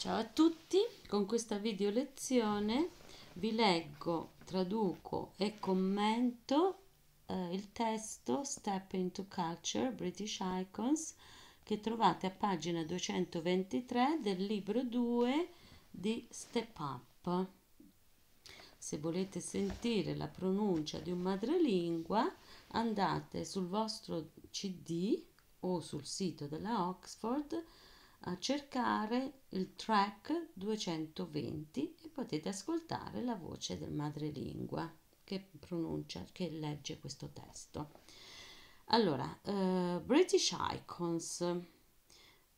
Ciao a tutti, con questa video lezione vi leggo, traduco e commento eh, il testo Step into Culture British Icons che trovate a pagina 223 del libro 2 di Step Up. Se volete sentire la pronuncia di un madrelingua andate sul vostro CD o sul sito della Oxford a cercare il track 220 e potete ascoltare la voce del madrelingua che pronuncia, che legge questo testo. Allora, uh, British Icons,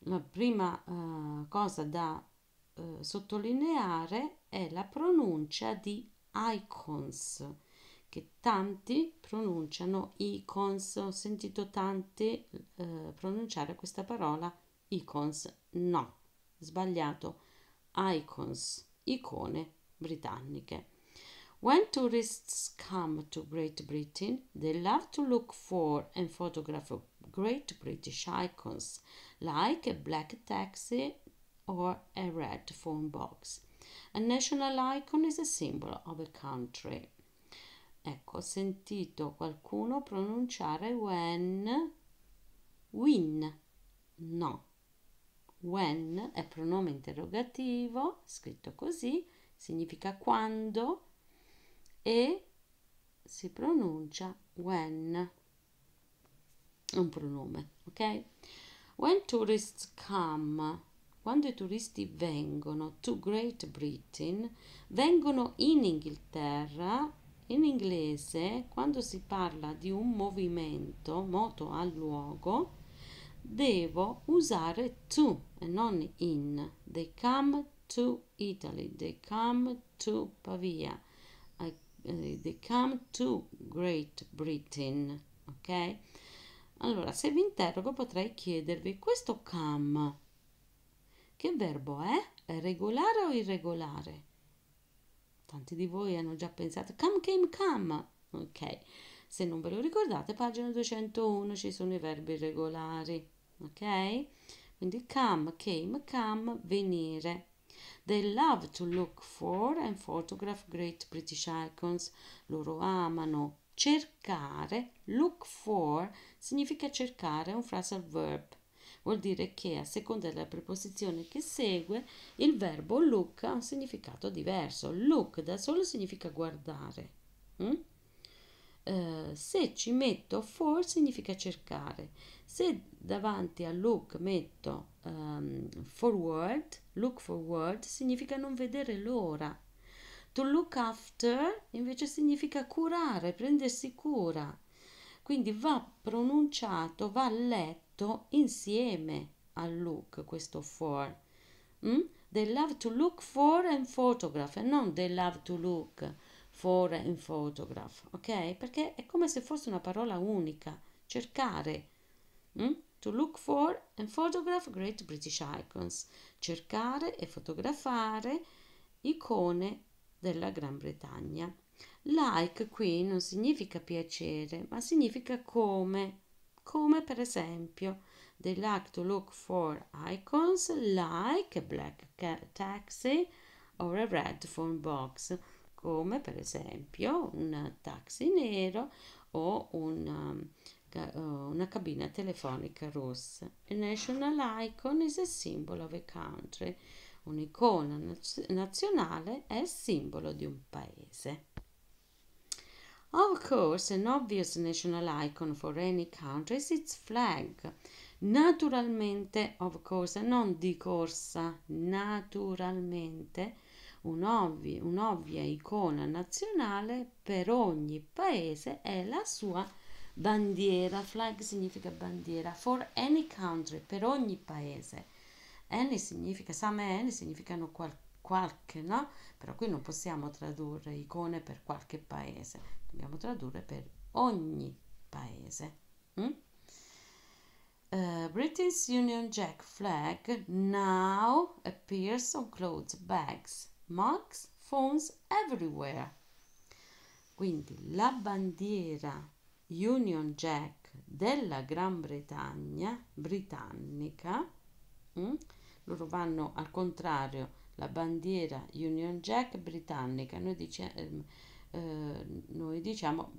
la prima uh, cosa da uh, sottolineare è la pronuncia di icons, che tanti pronunciano icons, ho sentito tanti pronunciare questa parola icons, no, sbagliato, icons, icone britanniche. When tourists come to Great Britain, they love to look for and photograph great British icons, like a black taxi or a red phone box. A national icon is a symbol of a country. Ecco, ho sentito qualcuno pronunciare when, win, no, When è pronome interrogativo, scritto così, significa quando e si pronuncia when. È un pronome, ok? When tourists come, quando i turisti vengono to Great Britain, vengono in Inghilterra, in inglese, quando si parla di un movimento moto al luogo, devo usare to e non in. They come to Italy, they come to Pavia, I, uh, they come to Great Britain, ok? Allora, se vi interrogo potrei chiedervi questo come, che verbo è? È regolare o irregolare? Tanti di voi hanno già pensato come came come, ok? Se non ve lo ricordate, pagina 201 ci sono i verbi regolari, ok? Quindi come, came, come, venire. They love to look for and photograph great British icons. Loro amano cercare, look for significa cercare, è un phrasal verb. Vuol dire che a seconda della preposizione che segue, il verbo look ha un significato diverso. Look da solo significa guardare. Mm? Eh, se ci metto for significa cercare, se davanti a look metto um, forward, look forward significa non vedere l'ora. To look after invece significa curare, prendersi cura. Quindi va pronunciato, va letto insieme a look questo for. Mm? They love to look for and photograph e non they love to look foreign photograph, ok? Perché è come se fosse una parola unica, cercare. Mm? To look for and photograph great British icons, cercare e fotografare icone della Gran Bretagna. Like qui non significa piacere, ma significa come. Come per esempio, they like to look for icons like a black taxi or a red phone box come per esempio un taxi nero o una, um, eh, una cabina telefonica rossa. A national icon is a symbol of a country. Un'icona nazionale è il simbolo di un paese. Of course, an obvious national icon for any country is its flag. Naturalmente, of course, non di corsa, naturalmente un'ovvia, un'ovvia icona nazionale per ogni paese è la sua bandiera. Flag significa bandiera. For any country, per ogni paese. Any significa, same any significano qualcosa qualche, no? Però qui non possiamo tradurre icone per qualche paese, dobbiamo tradurre per ogni paese. Mm? Uh, British Union Jack flag now appears on clothes bags Marks Phones Everywhere. Quindi la bandiera Union Jack della Gran Bretagna, britannica, mh? Mm? loro vanno al contrario, la bandiera Union Jack britannica, noi, dice, eh, eh, noi diciamo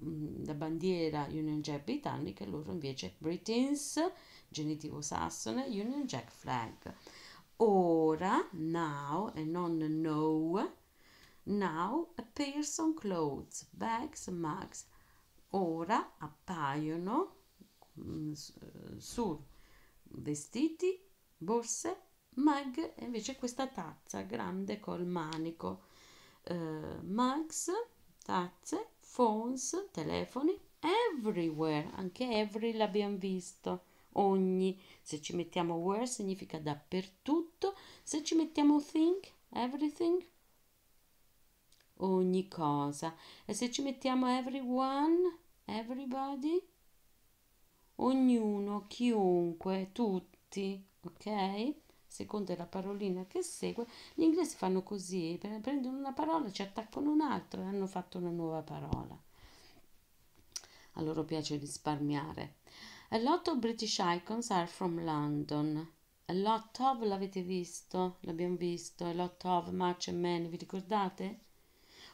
mm, la bandiera Union Jack britannica, loro invece Britain's, genitivo sassone, Union Jack flag ora, now e non no, now person clothes, bags, mugs, ora appaiono mm, su vestiti, borse, mug, e invece questa tazza grande col manico, uh, mugs, tazze, phones, telefoni, everywhere, anche every l'abbiamo visto ogni, se ci mettiamo where significa dappertutto, se ci mettiamo think, everything, ogni cosa, e se ci mettiamo everyone, everybody, ognuno, chiunque, tutti, ok? Secondo la parolina che segue, gli inglesi fanno così, prendono una parola, ci attaccano un'altra e hanno fatto una nuova parola. A loro piace risparmiare. A lot of British icons are from London. A lot of l'avete visto? L'abbiamo visto. A lot of, much and many, vi ricordate?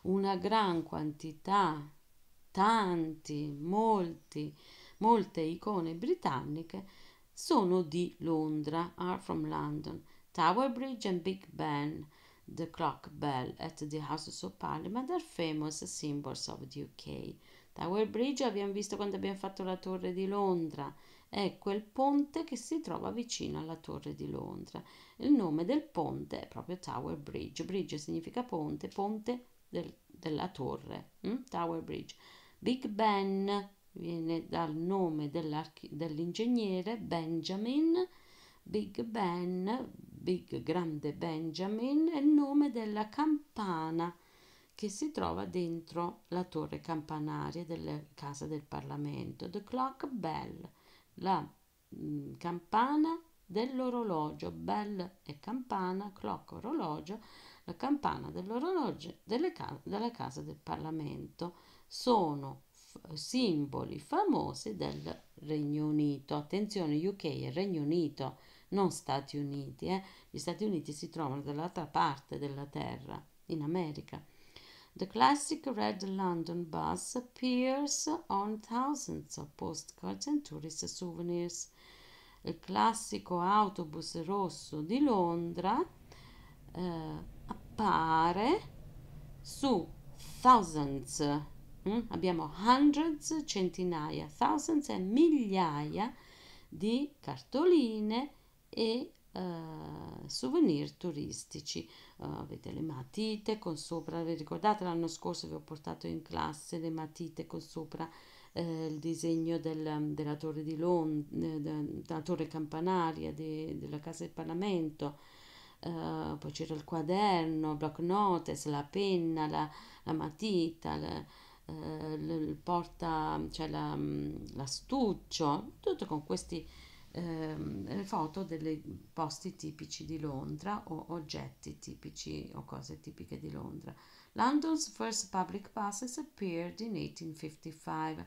Una gran quantità, tanti, molti, molte icone britanniche sono di Londra, are from London. Tower Bridge and Big Ben, the clock bell at the Houses of Parliament are famous symbols of the UK. Tower Bridge abbiamo visto quando abbiamo fatto la Torre di Londra, è quel ponte che si trova vicino alla Torre di Londra. Il nome del ponte è proprio Tower Bridge. Bridge significa ponte, ponte del, della torre, mm? Tower Bridge. Big Ben viene dal nome dell'ingegnere Benjamin. Big Ben, Big Grande Benjamin, è il nome della campana che si trova dentro la torre campanaria della Casa del Parlamento, The Clock Bell, la mm, campana dell'orologio, bell e campana, clock orologio, la campana dell'orologio ca- della Casa del Parlamento. Sono f- simboli famosi del Regno Unito. Attenzione, UK è Regno Unito, non Stati Uniti. Eh? Gli Stati Uniti si trovano dall'altra parte della terra, in America. The classic red London bus appears on thousands of postcards and tourist souvenirs. Il classico autobus rosso di Londra eh, appare su thousands, mm? abbiamo hundreds, centinaia, thousands e migliaia di cartoline e eh, souvenir turistici uh, avete le matite con sopra vi ricordate l'anno scorso vi ho portato in classe le matite con sopra eh, il disegno del, della torre di Londra eh, della torre campanaria de, della casa del parlamento uh, poi c'era il quaderno il block notes, la penna la, la matita la, il porta cioè la, mm, l'astuccio tutto con questi eh, foto dei posti tipici di Londra o oggetti tipici o cose tipiche di Londra. London's first public buses appeared in 1855.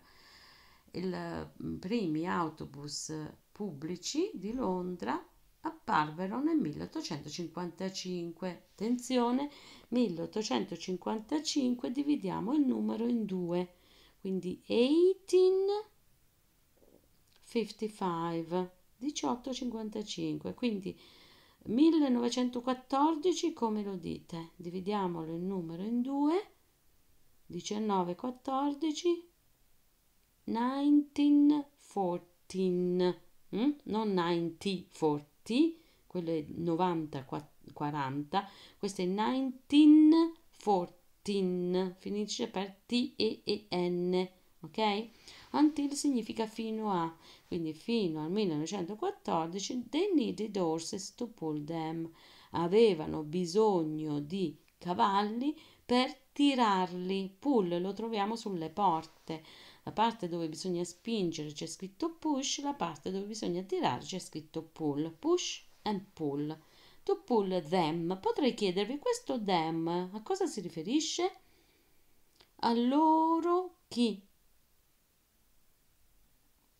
I mm, primi autobus pubblici di Londra apparvero nel 1855. Attenzione, 1855 dividiamo il numero in due, quindi 1855. 18,55 quindi 1914 come lo dite dividiamolo il numero in 2 1914 1914 mm? non 9040 quello è 90 40 questo è 1914 finisce per T E E N ok until significa fino a, quindi fino al 1914 they needed horses to pull them, avevano bisogno di cavalli per tirarli, pull lo troviamo sulle porte, la parte dove bisogna spingere c'è scritto push, la parte dove bisogna tirare c'è scritto pull, push and pull. To pull them, potrei chiedervi questo them a cosa si riferisce? A loro chi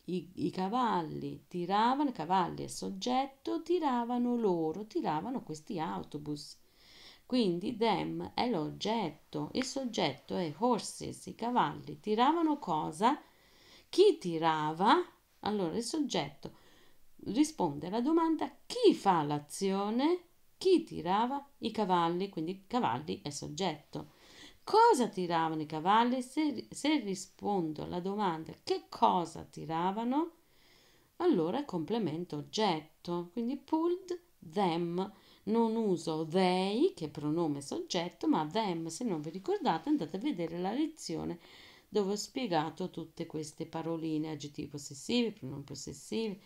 i, i cavalli tiravano, cavalli e soggetto tiravano loro, tiravano questi autobus. Quindi them è l'oggetto, il soggetto è horses, i cavalli tiravano cosa? Chi tirava? Allora il soggetto risponde alla domanda chi fa l'azione? Chi tirava? I cavalli, quindi cavalli è soggetto. Cosa tiravano i cavalli? Se, se rispondo alla domanda che cosa tiravano, allora è complemento oggetto, quindi pulled them. Non uso they, che è pronome soggetto, ma them, se non vi ricordate, andate a vedere la lezione dove ho spiegato tutte queste paroline, aggettivi possessivi, pronomi possessivi,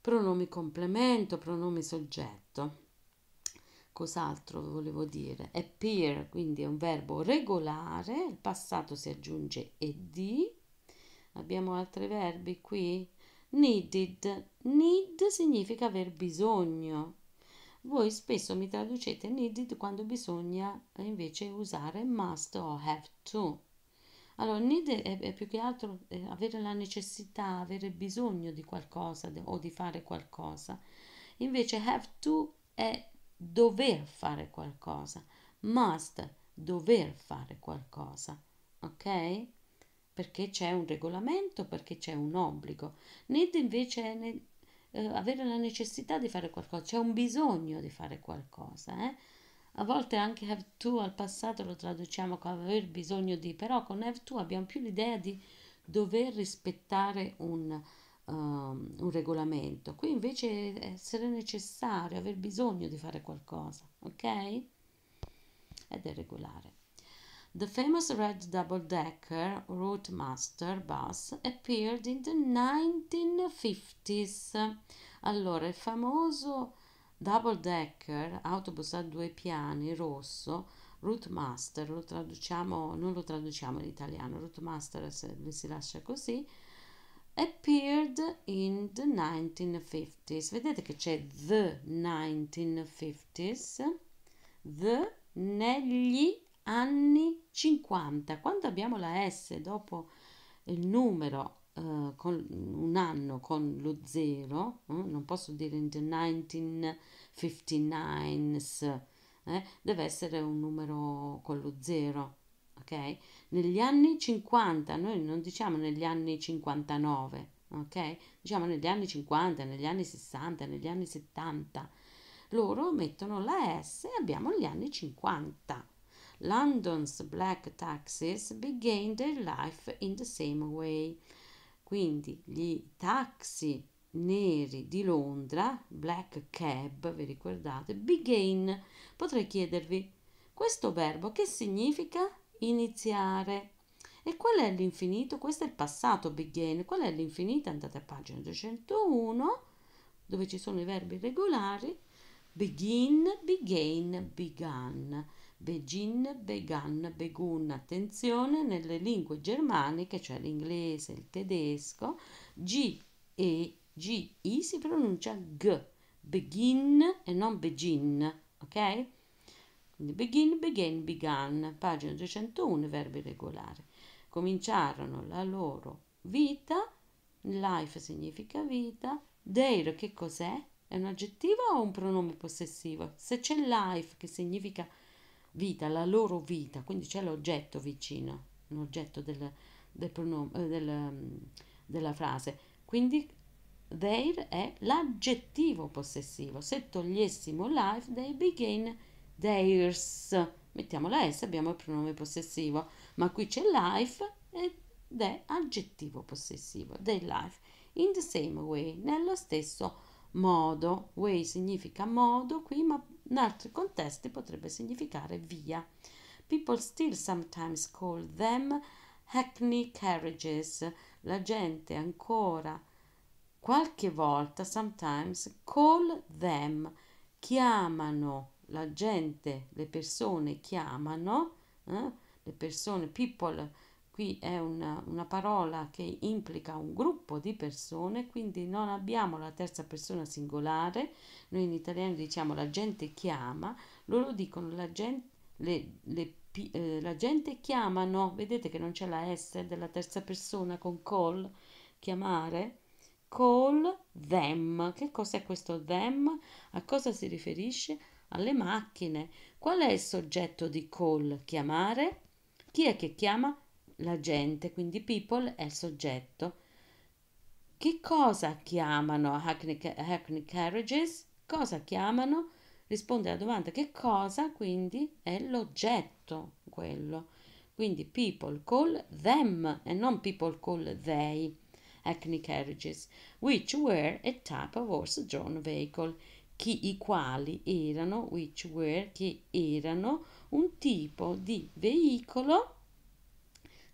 pronomi complemento, pronomi soggetto cos'altro volevo dire? Appear, quindi è un verbo regolare, il passato si aggiunge ed. Abbiamo altri verbi qui? Needed. Need significa aver bisogno. Voi spesso mi traducete needed quando bisogna invece usare must o have to. Allora, need è, più che altro avere la necessità, avere bisogno di qualcosa o di fare qualcosa. Invece have to è dover fare qualcosa. Must, dover fare qualcosa. Ok? Perché c'è un regolamento, perché c'è un obbligo. Need invece è ne- eh, avere la necessità di fare qualcosa, c'è un bisogno di fare qualcosa. Eh? A volte anche have to al passato lo traduciamo con aver bisogno di, però con have to abbiamo più l'idea di dover rispettare un, um, un regolamento, qui invece essere necessario, aver bisogno di fare qualcosa, ok? Ed è regolare. The famous red double-decker route bus appeared in the 1950s. Allora, il famoso double-decker, autobus a due piani, rosso, route lo traduciamo, non lo traduciamo in italiano, route si lascia così, appeared in the 1950s. Vedete che c'è the 1950s, the negli anni 50. Quando abbiamo la S dopo il numero eh, con un anno con lo zero, eh, non posso dire in the 1959s, eh, deve essere un numero con lo zero, ok? negli anni 50, noi non diciamo negli anni 59, ok? Diciamo negli anni 50, negli anni 60, negli anni 70. Loro mettono la S e abbiamo gli anni 50. London's black taxis began their life in the same way. Quindi gli taxi neri di Londra, black cab, vi ricordate? Began. Potrei chiedervi questo verbo che significa? iniziare. E qual è l'infinito? Questo è il passato begin. Qual è l'infinito? Andate a pagina 201 dove ci sono i verbi regolari. Begin, began, began. Begin, began, begun. Attenzione, nelle lingue germaniche, cioè l'inglese, il tedesco, G e G I si pronuncia G. Begin e non begin, ok? Begin, begin, began, pagina 201, verbo irregolare. Cominciarono la loro vita, life significa vita, their che cos'è? È un aggettivo o un pronome possessivo? Se c'è life che significa vita, la loro vita, quindi c'è l'oggetto vicino, l'oggetto del, del pronome, eh, del, mm, della frase. Quindi their è l'aggettivo possessivo. Se togliessimo life, they begin theirs. Mettiamo la S, abbiamo il pronome possessivo, ma qui c'è life ed è aggettivo possessivo, their life. In the same way, nello stesso modo. Way significa modo qui, ma in altri contesti potrebbe significare via. People still sometimes call them hackney carriages. La gente ancora qualche volta, sometimes, call them, chiamano la gente, le persone chiamano, eh? le persone, people, qui è una, una parola che implica un gruppo di persone, quindi non abbiamo la terza persona singolare, noi in italiano diciamo la gente chiama, loro dicono la gente, le, le, eh, la gente chiamano, vedete che non c'è la S della terza persona con call, chiamare, call them, che cos'è questo them, a cosa si riferisce? alle macchine. Qual è il soggetto di call? Chiamare? Chi è che chiama? La gente, quindi people è il soggetto. Che cosa chiamano Hackney, Hackney Carriages? Cosa chiamano? Risponde alla domanda che cosa, quindi è l'oggetto quello. Quindi people call them e non people call they. Hackney Carriages, which were a type of horse-drawn vehicle chi, i quali erano, which were, che erano un tipo di veicolo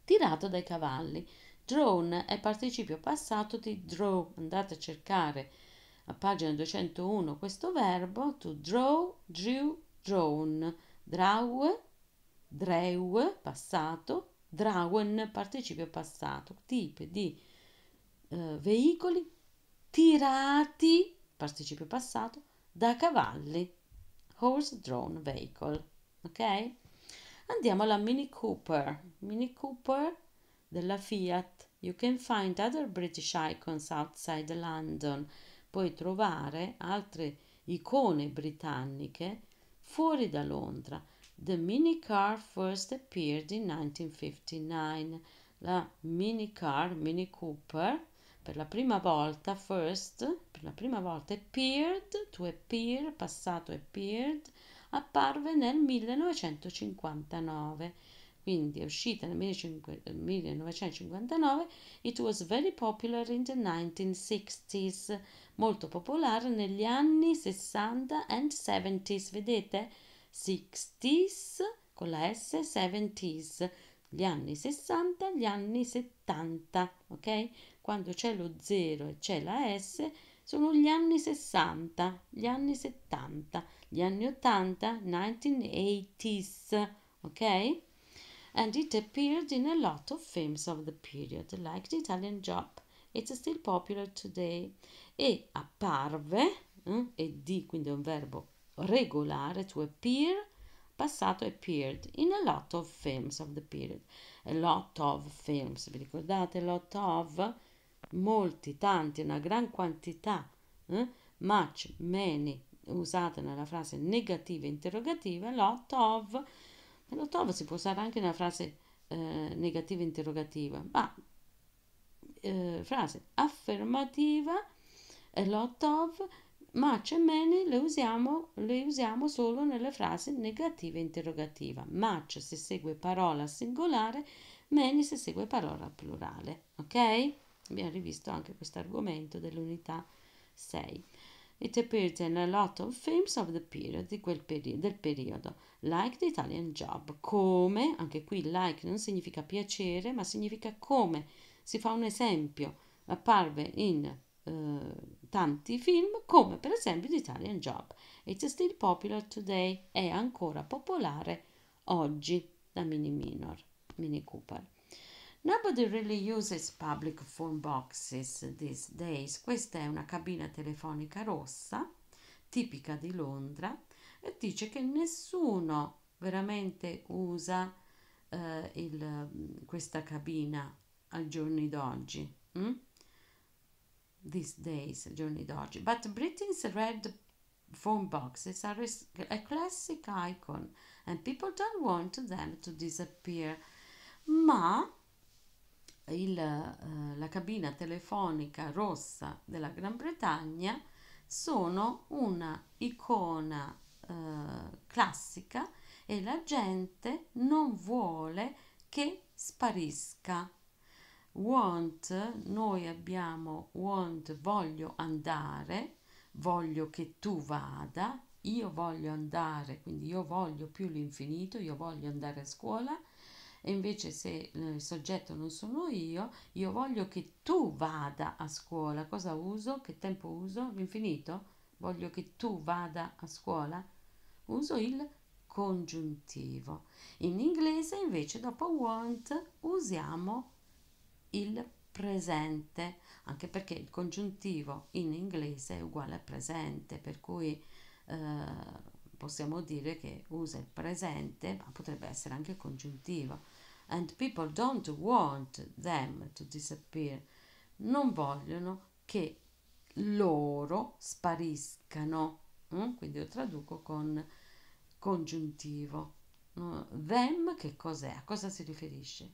tirato dai cavalli. Drone è participio passato di draw. Andate a cercare a pagina 201 questo verbo, to draw, drew, drone. draw, drew, passato, drawn, participio passato, tipi di eh, veicoli tirati, participio passato, da cavalli horse drawn vehicle ok andiamo alla mini cooper mini cooper della fiat you can find other british icons outside london puoi trovare altre icone britanniche fuori da londra the mini car first appeared in 1959 la mini car mini cooper per la prima volta, first, per la prima volta appeared, to appear, passato appeared, apparve nel 1959. Quindi è uscita nel 1959, eh, it was very popular in the 1960s, molto popolare negli anni 60 and 70s, vedete? 60s con la S, 70s, gli anni 60 gli anni 70, ok? Quando c'è lo 0 e c'è la S sono gli anni 60, gli anni 70, gli anni 80, 1980s, ok? And it appeared in a lot of films of the period, like the Italian Job. It's still popular today. E apparve, eh, e di quindi è un verbo regolare, to appear, passato appeared in a lot of films of the period. A lot of films, vi ricordate? A lot of, molti, tanti, una gran quantità. Eh? Much, many, usata nella frase negativa interrogativa. A lot of, a lot of si può usare anche nella frase eh, negativa interrogativa, ma eh, frase affermativa, a lot of ma cemmene le usiamo, le usiamo solo nelle frasi negative e interrogativa. Match se segue parola singolare, many se segue parola plurale. Ok? Abbiamo rivisto anche questo argomento dell'unità 6. It appears in a lot of films of the period, di quel peri- del periodo, like the Italian Job. Come, anche qui like non significa piacere, ma significa come. Si fa un esempio. Apparve in eh, tanti film come per esempio The Italian Job. It's still popular today, è ancora popolare oggi da Mini Minor, Mini Cooper. Nobody really uses public phone boxes these days. Questa è una cabina telefonica rossa, tipica di Londra, e dice che nessuno veramente usa eh, il, questa cabina al giorno d'oggi. Mm? these days, giorni d'oggi, but Britain's red phone boxes are a classic icon and people don't want them to disappear. Ma il, eh, la cabina telefonica rossa della Gran Bretagna sono una icona eh, classica e la gente non vuole che sparisca want, noi abbiamo want, voglio andare, voglio che tu vada, io voglio andare, quindi io voglio più l'infinito, io voglio andare a scuola, e invece se eh, il soggetto non sono io, io voglio che tu vada a scuola, cosa uso? Che tempo uso? L'infinito? Voglio che tu vada a scuola? Uso il congiuntivo. In inglese invece dopo want usiamo il presente, anche perché il congiuntivo in inglese è uguale a presente, per cui eh, possiamo dire che usa il presente, ma potrebbe essere anche il congiuntivo. And people don't want them to disappear. Non vogliono che loro spariscano. Mm? Quindi io traduco con congiuntivo. Them che cos'è? A cosa si riferisce?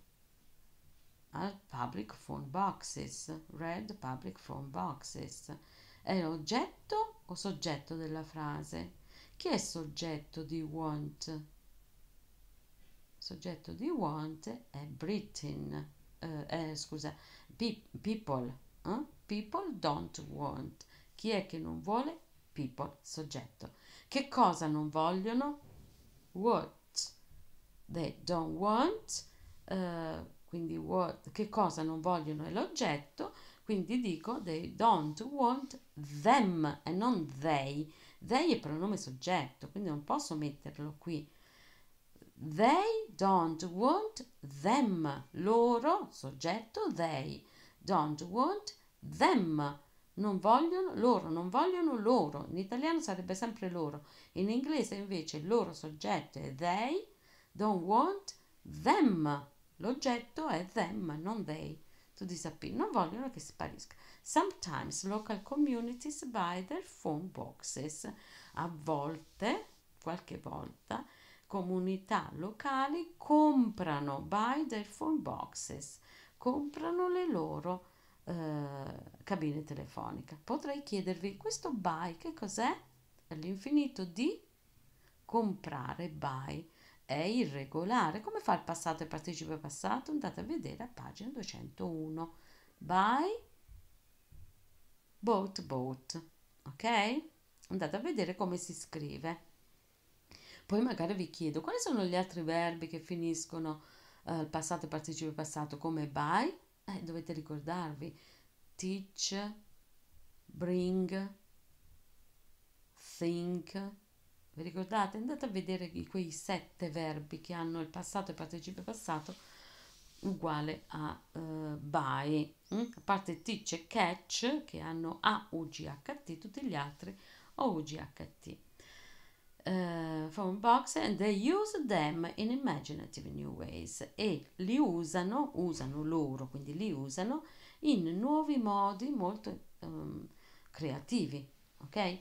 al Public Phone Boxes, Red Public Phone Boxes. È oggetto o soggetto della frase? Chi è soggetto di want? Soggetto di want è Britain, eh, eh, scusa, pe people. Eh? People don't want. Chi è che non vuole? People, soggetto. Che cosa non vogliono? What they don't want. Uh, quindi what, che cosa non vogliono è l'oggetto, quindi dico they don't want them e non they. They è pronome soggetto, quindi non posso metterlo qui. They don't want them. Loro, soggetto, they don't want them. Non vogliono loro, non vogliono loro. In italiano sarebbe sempre loro. In inglese invece il loro soggetto è they don't want them. L'oggetto è them, ma non they. To disappear. Non vogliono che sparisca. Sometimes local communities buy their phone boxes. A volte, qualche volta, comunità locali comprano, buy their phone boxes, comprano le loro eh, cabine telefoniche. Potrei chiedervi, questo buy che cos'è? All'infinito di comprare, buy è irregolare. Come fa il passato e il partecipe passato? Andate a vedere a pagina 201. By boat boat. Ok? Andate a vedere come si scrive. Poi magari vi chiedo quali sono gli altri verbi che finiscono eh, passato e partecipe passato come by. Eh, dovete ricordarvi teach, bring, think, vi ricordate? Andate a vedere quei sette verbi che hanno il passato e il partecipe passato uguale a uh, eh, by, mm? a parte teach e catch che hanno a, u, g, h, t, tutti gli altri o g, OUGHT. Uh, eh, from box and they use them in imaginative new ways e li usano, usano loro, quindi li usano in nuovi modi molto um, creativi, ok?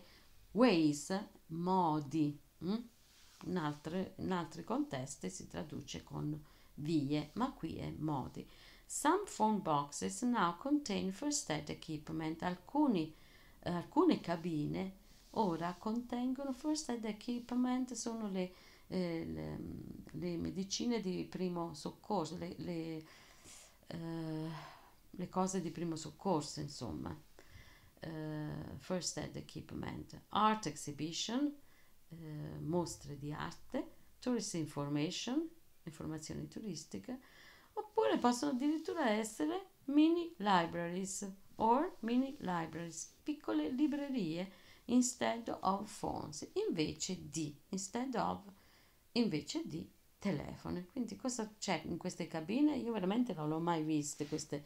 Ways modi. Mh? Mm? In, altre, in altri contesti si traduce con vie, ma qui è modi. Some phone boxes now contain first aid equipment. Alcuni, eh, alcune cabine ora contengono first aid equipment, sono le, eh, le, le medicine di primo soccorso, le, le, eh, le cose di primo soccorso, insomma. Eh, first Aid Equipment, Art Exhibition, eh, mostre di arte, Tourist Information, informazioni turistiche, oppure possono addirittura essere mini libraries or mini libraries, piccole librerie instead of phones, invece di, instead of, invece di telefoni. Quindi cosa c'è in queste cabine? Io veramente non l'ho mai viste queste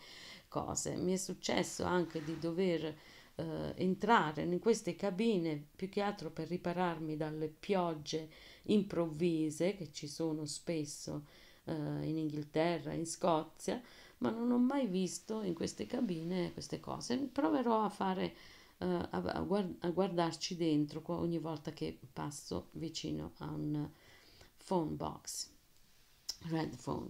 cose. Mi è successo anche di dover eh, entrare in queste cabine più che altro per ripararmi dalle piogge improvvise che ci sono spesso eh, in Inghilterra, in Scozia, ma non ho mai visto in queste cabine queste cose. Proverò a fare eh, a, guard- a, guardarci dentro ogni volta che passo vicino a un phone box red phone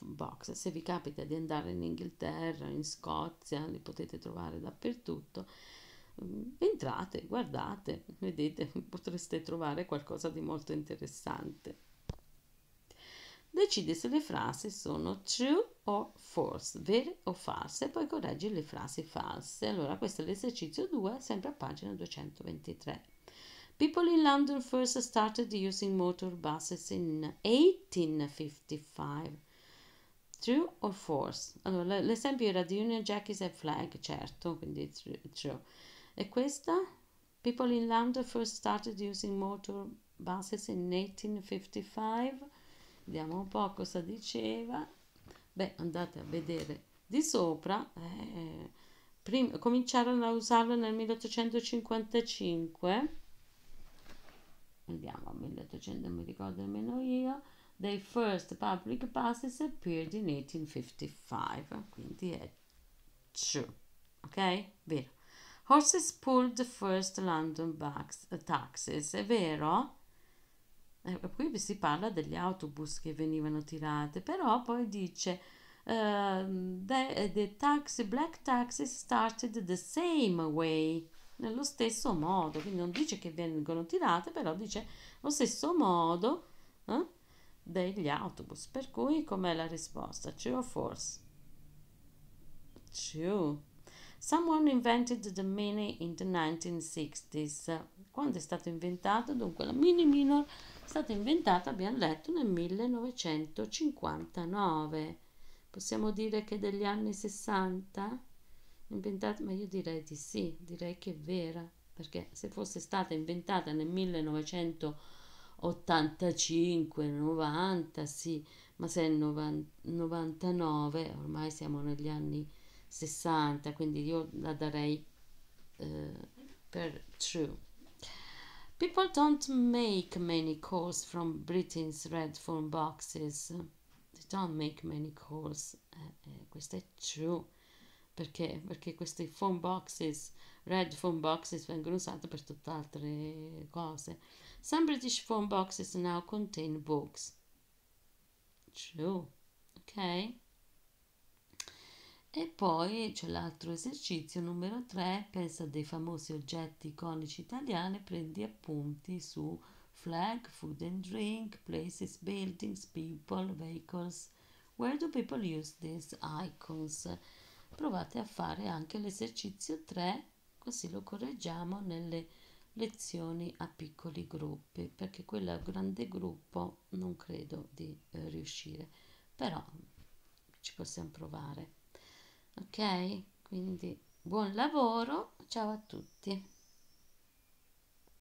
box. Se vi capita di andare in Inghilterra, in Scozia, li potete trovare dappertutto. Mm, entrate, guardate, vedete, potreste trovare qualcosa di molto interessante. Decide se le frasi sono true o false, vere o false, e poi correggi le frasi false. Allora, questo è l'esercizio 2, sempre a pagina 223. People in London first started using motor buses in 1855. True or false? Allora, l'esempio era di Union Jackies and Flag, certo, quindi true. E questa? People in London first started using motor buses in 1855. Vediamo un po' cosa diceva. Beh, andate a vedere di sopra. Eh, eh cominciarono a usarlo nel 1855 andiamo a 1800 mi ricordo nemmeno io they first public buses appeared in 1855 quindi è true ok vero horses pulled the first London box, eh, taxes è vero eh, qui si parla degli autobus che venivano tirate però poi dice uh, the, eh, the taxi, black taxis started the same way nello stesso modo, quindi non dice che vengono tirate, però dice lo stesso modo eh, degli autobus. Per cui com'è la risposta? True or false? True. Someone invented the mini in the 1960s. Quando è stato inventato? Dunque la mini minor è stata inventata, abbiamo letto, nel 1959. Possiamo dire che degli anni 60? inventata, ma io direi di sì, direi che è vera, perché se fosse stata inventata nel 1985, 90, sì, ma se è 99, ormai siamo negli anni 60, quindi io la darei eh, per true. People don't make many calls from Britain's red phone boxes. They don't make many calls. Eh, eh, questo è true. Perché? Perché questi phone boxes, red phone boxes, vengono usati per tutt'altre cose. Some British phone boxes now contain books. True. Ok? E poi c'è l'altro esercizio, numero 3, pensa dei famosi oggetti iconici italiani, prendi appunti su flag, food and drink, places, buildings, people, vehicles. Where do people use these icons? provate a fare anche l'esercizio 3, così lo correggiamo nelle lezioni a piccoli gruppi, perché quello a grande gruppo non credo di eh, riuscire, però ci possiamo provare. Ok? Quindi buon lavoro, ciao a tutti.